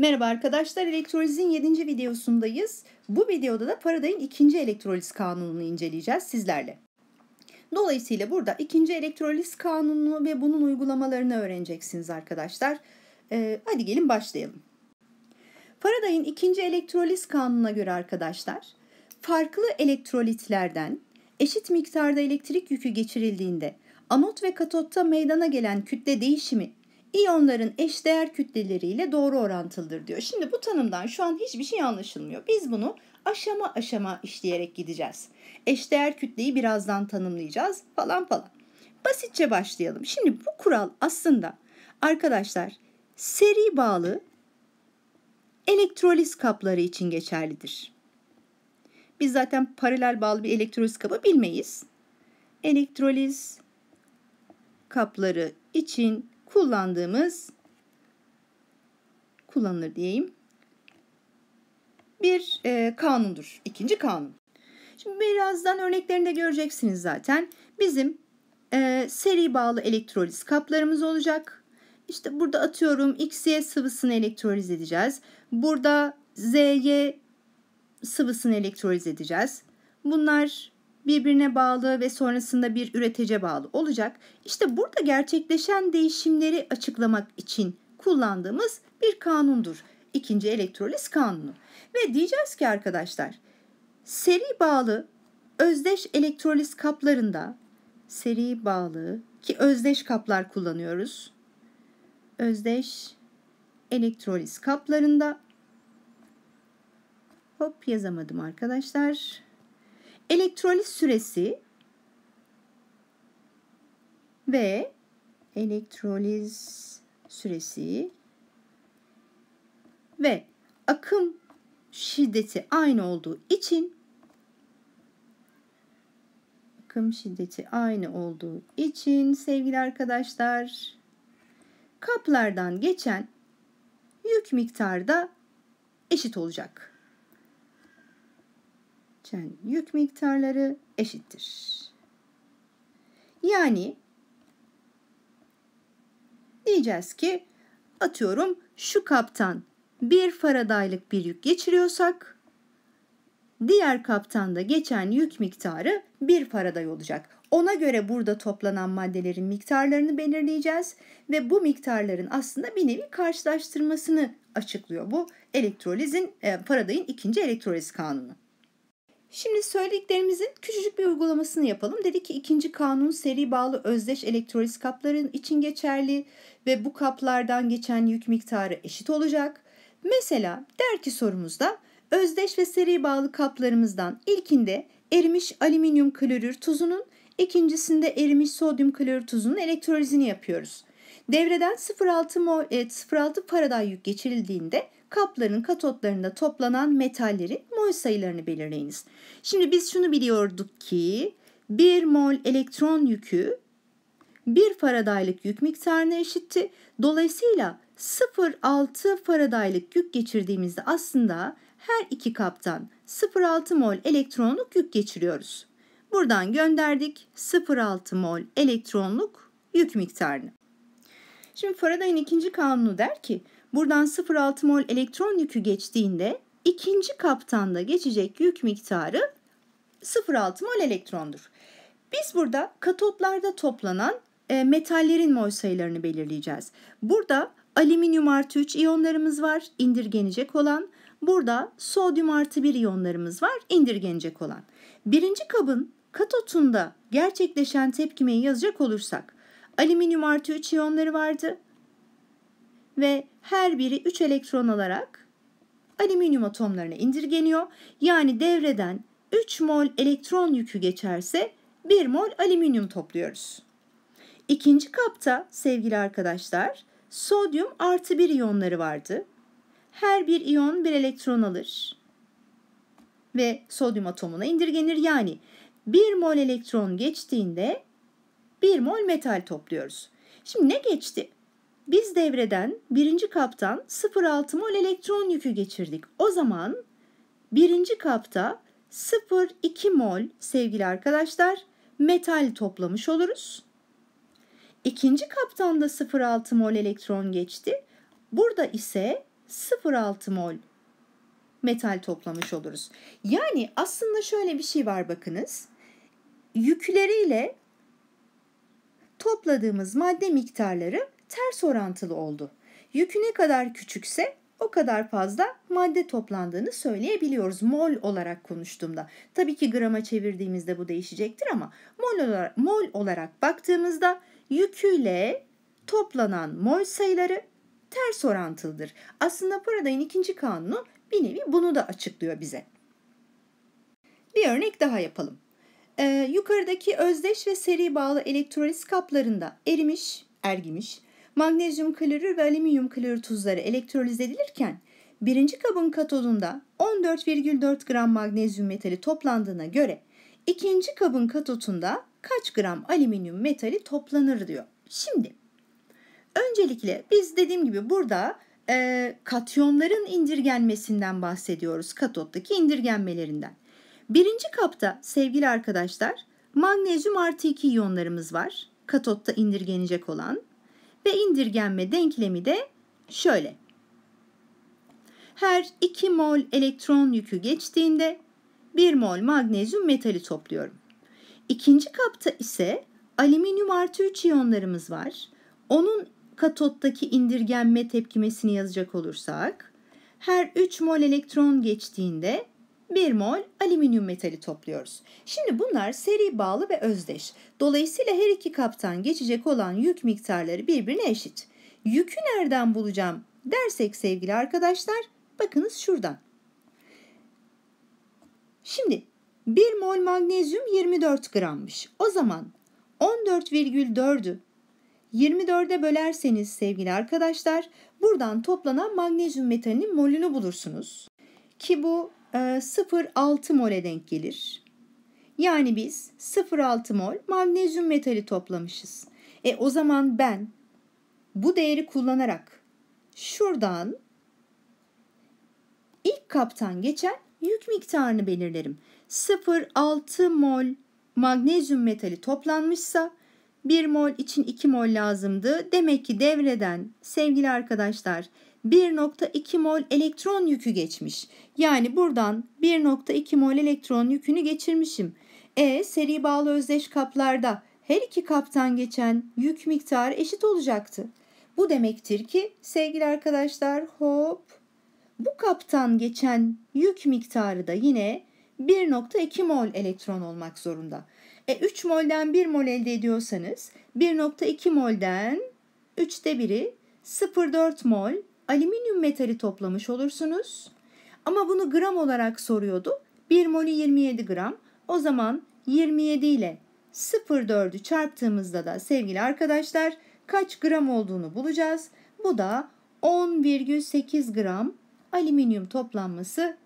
Merhaba arkadaşlar, elektrolizin 7. videosundayız. Bu videoda da Faraday'ın ikinci elektroliz kanununu inceleyeceğiz sizlerle. Dolayısıyla burada ikinci elektroliz kanununu ve bunun uygulamalarını öğreneceksiniz arkadaşlar. Ee, hadi gelin başlayalım. Faraday'ın ikinci elektroliz kanununa göre arkadaşlar, farklı elektrolitlerden eşit miktarda elektrik yükü geçirildiğinde anot ve katotta meydana gelen kütle değişimi İyonların eşdeğer kütleleriyle doğru orantılıdır diyor. Şimdi bu tanımdan şu an hiçbir şey anlaşılmıyor. Biz bunu aşama aşama işleyerek gideceğiz. Eşdeğer kütleyi birazdan tanımlayacağız falan falan. Basitçe başlayalım. Şimdi bu kural aslında arkadaşlar seri bağlı elektroliz kapları için geçerlidir. Biz zaten paralel bağlı bir elektroliz kabı bilmeyiz. Elektroliz kapları için kullandığımız kullanılır diyeyim. Bir e, kanundur. İkinci kanun. Şimdi birazdan örneklerinde göreceksiniz zaten. Bizim e, seri bağlı elektroliz kaplarımız olacak. İşte burada atıyorum XY sıvısını elektroliz edeceğiz. Burada ZY sıvısını elektroliz edeceğiz. Bunlar birbirine bağlı ve sonrasında bir üretece bağlı olacak. İşte burada gerçekleşen değişimleri açıklamak için kullandığımız bir kanundur. İkinci elektroliz kanunu. Ve diyeceğiz ki arkadaşlar seri bağlı özdeş elektroliz kaplarında seri bağlı ki özdeş kaplar kullanıyoruz. Özdeş elektroliz kaplarında hop yazamadım arkadaşlar Elektroliz süresi ve elektroliz süresi ve akım şiddeti aynı olduğu için akım şiddeti aynı olduğu için sevgili arkadaşlar kaplardan geçen yük miktarı da eşit olacak geçen yük miktarları eşittir. Yani diyeceğiz ki atıyorum şu kaptan bir faradaylık bir yük geçiriyorsak diğer kaptan da geçen yük miktarı bir faraday olacak. Ona göre burada toplanan maddelerin miktarlarını belirleyeceğiz ve bu miktarların aslında bir nevi karşılaştırmasını açıklıyor bu elektrolizin e, Faraday'ın ikinci elektroliz kanunu. Şimdi söylediklerimizin küçücük bir uygulamasını yapalım. Dedi ki ikinci kanun seri bağlı özdeş elektroliz kapların için geçerli ve bu kaplardan geçen yük miktarı eşit olacak. Mesela der ki sorumuzda özdeş ve seri bağlı kaplarımızdan ilkinde erimiş alüminyum klorür tuzunun, ikincisinde erimiş sodyum klorür tuzunun elektrolizini yapıyoruz. Devreden 0.6 mol, evet, 0.6 faraday yük geçirildiğinde kapların katotlarında toplanan metallerin mol sayılarını belirleyiniz. Şimdi biz şunu biliyorduk ki 1 mol elektron yükü 1 faradaylık yük miktarına eşitti. Dolayısıyla 0.6 faradaylık yük geçirdiğimizde aslında her iki kaptan 0.6 mol elektronluk yük geçiriyoruz. Buradan gönderdik 0.6 mol elektronluk yük miktarını. Şimdi Faraday'ın ikinci kanunu der ki buradan 0,6 mol elektron yükü geçtiğinde ikinci kaptan da geçecek yük miktarı 0,6 mol elektrondur. Biz burada katotlarda toplanan e, metallerin mol sayılarını belirleyeceğiz. Burada alüminyum artı 3 iyonlarımız var indirgenecek olan. Burada sodyum artı 1 iyonlarımız var indirgenecek olan. Birinci kabın katotunda gerçekleşen tepkimeyi yazacak olursak alüminyum artı 3 iyonları vardı. Ve her biri 3 elektron alarak alüminyum atomlarına indirgeniyor. Yani devreden 3 mol elektron yükü geçerse 1 mol alüminyum topluyoruz. İkinci kapta sevgili arkadaşlar sodyum artı 1 iyonları vardı. Her bir iyon bir elektron alır ve sodyum atomuna indirgenir. Yani 1 mol elektron geçtiğinde 1 mol metal topluyoruz. Şimdi ne geçti? Biz devreden birinci kaptan 0,6 mol elektron yükü geçirdik. O zaman birinci kapta 0,2 mol sevgili arkadaşlar metal toplamış oluruz. İkinci kaptan da 0,6 mol elektron geçti. Burada ise 0,6 mol metal toplamış oluruz. Yani aslında şöyle bir şey var bakınız. Yükleriyle topladığımız madde miktarları ters orantılı oldu. Yükü ne kadar küçükse o kadar fazla madde toplandığını söyleyebiliyoruz mol olarak konuştuğumda. Tabii ki grama çevirdiğimizde bu değişecektir ama mol olarak, mol olarak baktığımızda yüküyle toplanan mol sayıları ters orantılıdır. Aslında Faraday'ın ikinci kanunu bir nevi bunu da açıklıyor bize. Bir örnek daha yapalım. Ee, yukarıdaki özdeş ve seri bağlı elektroliz kaplarında erimiş, ergimiş, magnezyum klorür ve alüminyum klorür tuzları elektroliz edilirken birinci kabın katodunda 14,4 gram magnezyum metali toplandığına göre ikinci kabın katotunda kaç gram alüminyum metali toplanır diyor. Şimdi öncelikle biz dediğim gibi burada e, katyonların indirgenmesinden bahsediyoruz katottaki indirgenmelerinden. Birinci kapta sevgili arkadaşlar magnezyum artı 2 iyonlarımız var. Katotta indirgenecek olan ve indirgenme denklemi de şöyle. Her 2 mol elektron yükü geçtiğinde 1 mol magnezyum metali topluyorum. İkinci kapta ise alüminyum artı 3 iyonlarımız var. Onun katottaki indirgenme tepkimesini yazacak olursak her 3 mol elektron geçtiğinde 1 mol alüminyum metali topluyoruz. Şimdi bunlar seri bağlı ve özdeş. Dolayısıyla her iki kaptan geçecek olan yük miktarları birbirine eşit. Yükü nereden bulacağım dersek sevgili arkadaşlar bakınız şuradan. Şimdi 1 mol magnezyum 24 grammış. O zaman 14,4'ü 24'e bölerseniz sevgili arkadaşlar buradan toplanan magnezyum metalinin molünü bulursunuz. Ki bu 0,6 e, mole denk gelir. Yani biz 0,6 mol magnezyum metali toplamışız. E o zaman ben bu değeri kullanarak şuradan ilk kaptan geçen yük miktarını belirlerim. 0,6 mol magnezyum metali toplanmışsa 1 mol için 2 mol lazımdı. Demek ki devreden sevgili arkadaşlar 1.2 mol elektron yükü geçmiş. Yani buradan 1.2 mol elektron yükünü geçirmişim. E seri bağlı özdeş kaplarda her iki kaptan geçen yük miktarı eşit olacaktı. Bu demektir ki sevgili arkadaşlar hop bu kaptan geçen yük miktarı da yine 1.2 mol elektron olmak zorunda. E 3 molden 1 mol elde ediyorsanız 1.2 molden 3'te biri 0.4 mol alüminyum metali toplamış olursunuz. Ama bunu gram olarak soruyordu. 1 molü 27 gram. O zaman 27 ile 0,4'ü çarptığımızda da sevgili arkadaşlar kaç gram olduğunu bulacağız. Bu da 10,8 gram alüminyum toplanması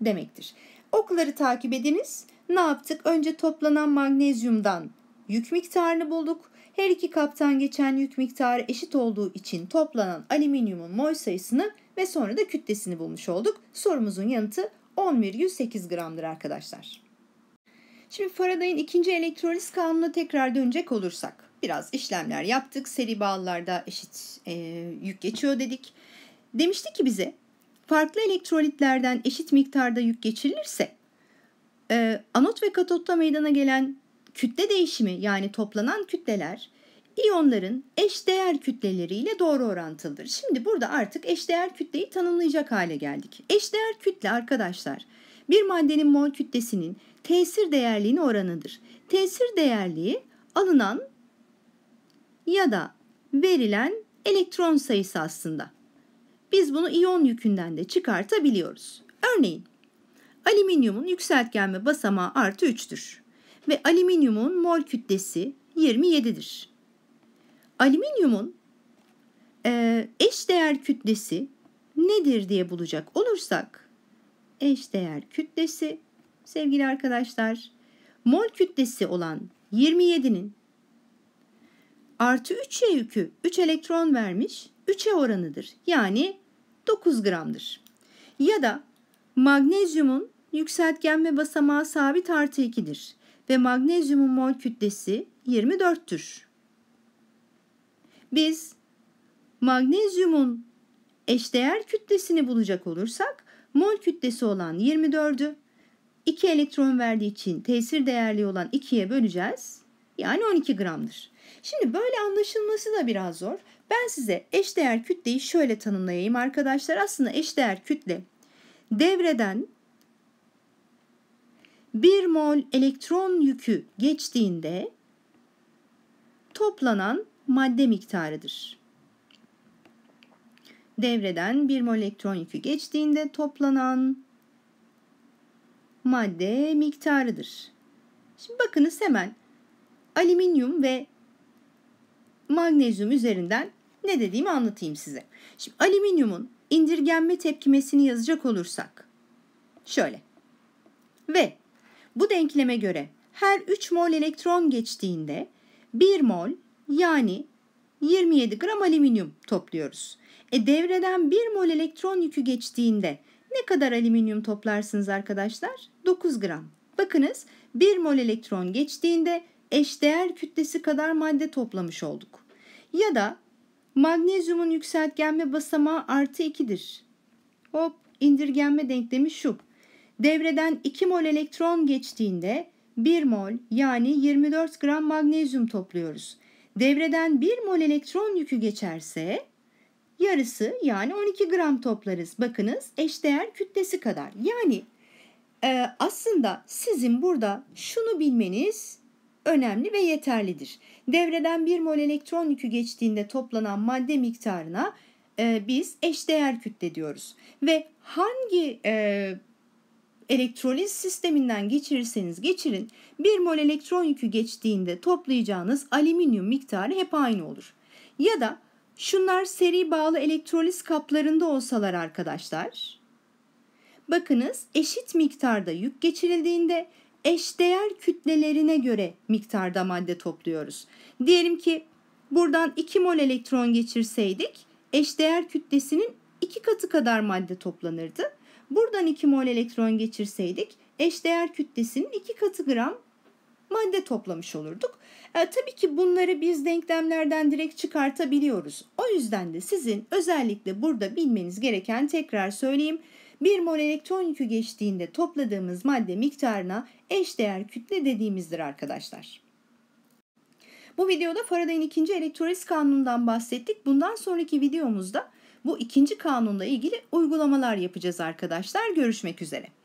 demektir. Okları takip ediniz. Ne yaptık? Önce toplanan magnezyumdan yük miktarını bulduk. Her iki kaptan geçen yük miktarı eşit olduğu için toplanan alüminyumun mol sayısını ve sonra da kütlesini bulmuş olduk. Sorumuzun yanıtı 10,8 gramdır arkadaşlar. Şimdi Faraday'ın ikinci elektroliz kanununa tekrar dönecek olursak. Biraz işlemler yaptık. Seri bağlılarda eşit e, yük geçiyor dedik. Demişti ki bize farklı elektrolitlerden eşit miktarda yük geçirilirse e, anot ve katotta meydana gelen kütle değişimi yani toplanan kütleler iyonların eşdeğer kütleleriyle doğru orantılıdır. Şimdi burada artık eşdeğer kütleyi tanımlayacak hale geldik. Eşdeğer kütle arkadaşlar bir maddenin mol kütlesinin tesir değerliğine oranıdır. Tesir değerliği alınan ya da verilen elektron sayısı aslında. Biz bunu iyon yükünden de çıkartabiliyoruz. Örneğin alüminyumun yükseltgenme basamağı artı 3'tür ve alüminyumun mol kütlesi 27'dir. Alüminyumun e, değer kütlesi nedir diye bulacak olursak eş değer kütlesi sevgili arkadaşlar mol kütlesi olan 27'nin artı 3'e yükü 3 elektron vermiş 3'e oranıdır. Yani 9 gramdır. Ya da magnezyumun yükseltgen ve basamağı sabit artı 2'dir ve magnezyumun mol kütlesi 24'tür. Biz magnezyumun eşdeğer kütlesini bulacak olursak mol kütlesi olan 24'ü 2 elektron verdiği için tesir değerli olan 2'ye böleceğiz. Yani 12 gramdır. Şimdi böyle anlaşılması da biraz zor. Ben size eşdeğer kütleyi şöyle tanımlayayım arkadaşlar. Aslında eşdeğer kütle devreden 1 mol elektron yükü geçtiğinde toplanan madde miktarıdır. Devreden 1 mol elektron yükü geçtiğinde toplanan madde miktarıdır. Şimdi bakınız hemen alüminyum ve magnezyum üzerinden ne dediğimi anlatayım size. Şimdi alüminyumun indirgenme tepkimesini yazacak olursak şöyle. Ve bu denkleme göre her 3 mol elektron geçtiğinde 1 mol yani 27 gram alüminyum topluyoruz. E devreden 1 mol elektron yükü geçtiğinde ne kadar alüminyum toplarsınız arkadaşlar? 9 gram. Bakınız 1 mol elektron geçtiğinde eşdeğer kütlesi kadar madde toplamış olduk. Ya da magnezyumun yükseltgenme basamağı artı 2'dir. Hop indirgenme denklemi şu. Devreden 2 mol elektron geçtiğinde 1 mol yani 24 gram magnezyum topluyoruz. Devreden 1 mol elektron yükü geçerse yarısı yani 12 gram toplarız. Bakınız eşdeğer kütlesi kadar. Yani e, aslında sizin burada şunu bilmeniz önemli ve yeterlidir. Devreden 1 mol elektron yükü geçtiğinde toplanan madde miktarına e, biz eşdeğer kütle diyoruz. Ve hangi e, elektroliz sisteminden geçirirseniz geçirin bir mol elektron yükü geçtiğinde toplayacağınız alüminyum miktarı hep aynı olur. Ya da şunlar seri bağlı elektroliz kaplarında olsalar arkadaşlar. Bakınız eşit miktarda yük geçirildiğinde eşdeğer kütlelerine göre miktarda madde topluyoruz. Diyelim ki buradan 2 mol elektron geçirseydik eşdeğer kütlesinin 2 katı kadar madde toplanırdı. Buradan 2 mol elektron geçirseydik eşdeğer kütlesinin 2 katı gram madde toplamış olurduk. E, tabii ki bunları biz denklemlerden direkt çıkartabiliyoruz. O yüzden de sizin özellikle burada bilmeniz gereken tekrar söyleyeyim. 1 mol elektron yükü geçtiğinde topladığımız madde miktarına eşdeğer kütle dediğimizdir arkadaşlar. Bu videoda Faraday'ın ikinci elektroliz kanunundan bahsettik. Bundan sonraki videomuzda bu ikinci kanunla ilgili uygulamalar yapacağız arkadaşlar. Görüşmek üzere.